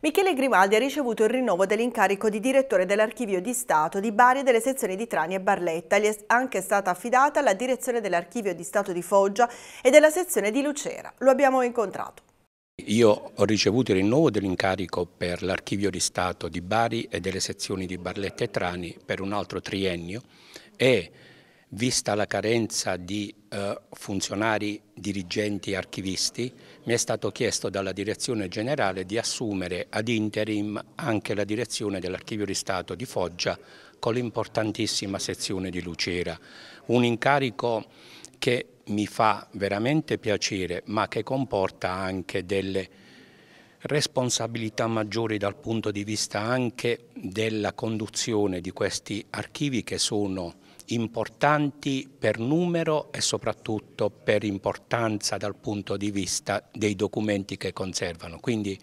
Michele Grimaldi ha ricevuto il rinnovo dell'incarico di direttore dell'Archivio di Stato di Bari e delle sezioni di Trani e Barletta. Gli è anche stata affidata la direzione dell'Archivio di Stato di Foggia e della sezione di Lucera. Lo abbiamo incontrato. Io ho ricevuto il rinnovo dell'incarico per l'Archivio di Stato di Bari e delle sezioni di Barletta e Trani per un altro triennio e vista la carenza di eh, funzionari dirigenti archivisti, mi è stato chiesto dalla direzione generale di assumere ad interim anche la direzione dell'Archivio di Stato di Foggia con l'importantissima sezione di Lucera, un incarico che mi fa veramente piacere ma che comporta anche delle responsabilità maggiori dal punto di vista anche della conduzione di questi archivi che sono importanti per numero e soprattutto per importanza dal punto di vista dei documenti che conservano. Quindi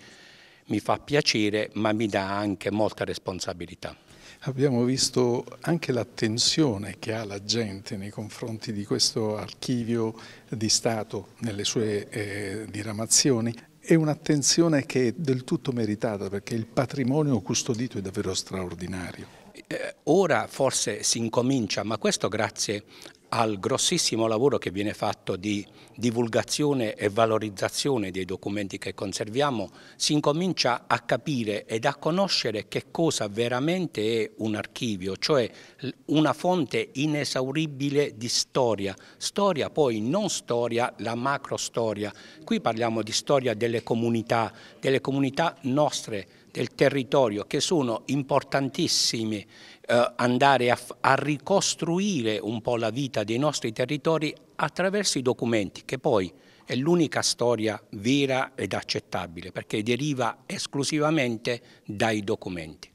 mi fa piacere ma mi dà anche molta responsabilità. Abbiamo visto anche l'attenzione che ha la gente nei confronti di questo archivio di Stato nelle sue eh, diramazioni. È un'attenzione che è del tutto meritata perché il patrimonio custodito è davvero straordinario. Eh, ora forse si incomincia, ma questo grazie al grossissimo lavoro che viene fatto di divulgazione e valorizzazione dei documenti che conserviamo, si incomincia a capire ed a conoscere che cosa veramente è un archivio, cioè una fonte inesauribile di storia, storia poi non storia, la macro storia. Qui parliamo di storia delle comunità, delle comunità nostre, del territorio che sono importantissimi eh, andare a, a ricostruire un po' la vita dei nostri territori attraverso i documenti che poi è l'unica storia vera ed accettabile perché deriva esclusivamente dai documenti.